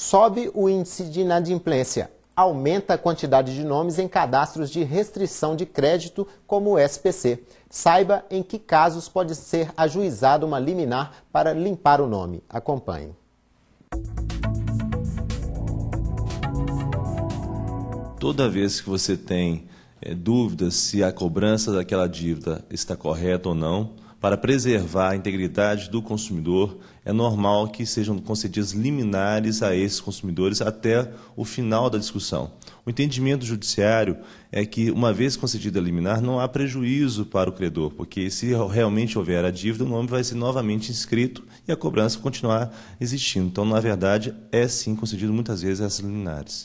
Sobe o índice de inadimplência. Aumenta a quantidade de nomes em cadastros de restrição de crédito, como o SPC. Saiba em que casos pode ser ajuizada uma liminar para limpar o nome. Acompanhe. Toda vez que você tem é, eh, dúvidas se a cobrança daquela dívida está correta ou não, para preservar a integridade do consumidor, é normal que sejam concedidas liminares a esses consumidores até o final da discussão. O entendimento judiciário é que, uma vez concedida a liminar, não há prejuízo para o credor, porque se realmente houver a dívida, o nome vai ser novamente inscrito e a cobrança continuar existindo. Então, na verdade, é sim concedido muitas vezes essas liminares.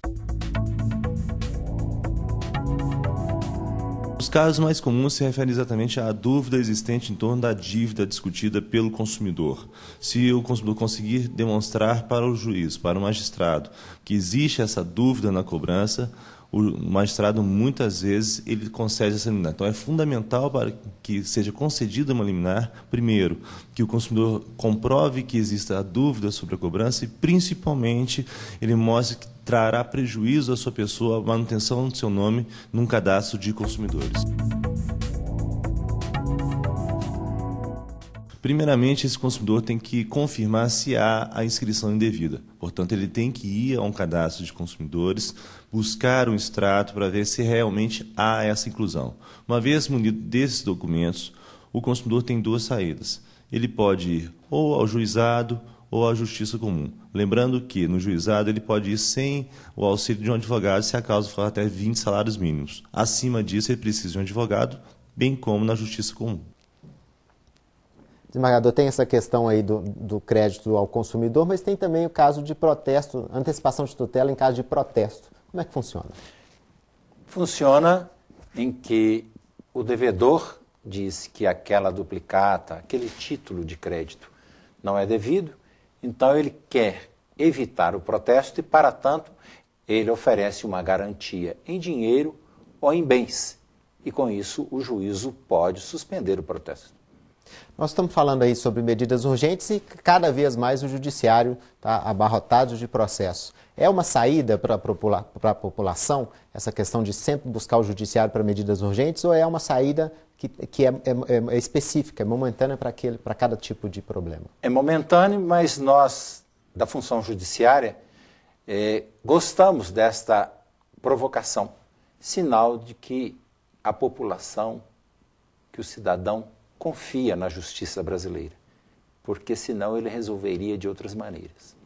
Os casos mais comuns se referem exatamente à dúvida existente em torno da dívida discutida pelo consumidor. Se o consumidor conseguir demonstrar para o juiz, para o magistrado, que existe essa dúvida na cobrança, o magistrado muitas vezes ele concede essa liminar. Então é fundamental para que seja concedida uma liminar, primeiro, que o consumidor comprove que exista a dúvida sobre a cobrança e principalmente ele mostre que trará prejuízo à sua pessoa a manutenção do seu nome num cadastro de consumidores. Primeiramente, esse consumidor tem que confirmar se há a inscrição indevida. Portanto, ele tem que ir a um cadastro de consumidores, buscar um extrato para ver se realmente há essa inclusão. Uma vez munido desses documentos, o consumidor tem duas saídas. Ele pode ir ou ao juizado ou à justiça comum. Lembrando que no juizado ele pode ir sem o auxílio de um advogado se a causa for até 20 salários mínimos. Acima disso, ele precisa de um advogado, bem como na justiça comum desembargador, tem essa questão aí do, do, crédito ao consumidor, mas tem também o caso de protesto, antecipação de tutela em caso de protesto. Como é que funciona? Funciona em que o devedor diz que aquela duplicata, aquele título de crédito não é devido, então ele quer evitar o protesto e, para tanto, ele oferece uma garantia em dinheiro ou em bens. E com isso, o juízo pode suspender o protesto. Nós estamos falando aí sobre medidas urgentes e cada vez mais o judiciário está abarrotado de processos. É uma saída para popula a população essa questão de sempre buscar o judiciário para medidas urgentes ou é uma saída que, que é, é, é, é específica, é momentânea para, aquele, para cada tipo de problema? É momentâneo, mas nós, da função judiciária, é, gostamos desta provocação, sinal de que a população, que o cidadão confia na justiça brasileira, porque senão ele resolveria de outras maneiras.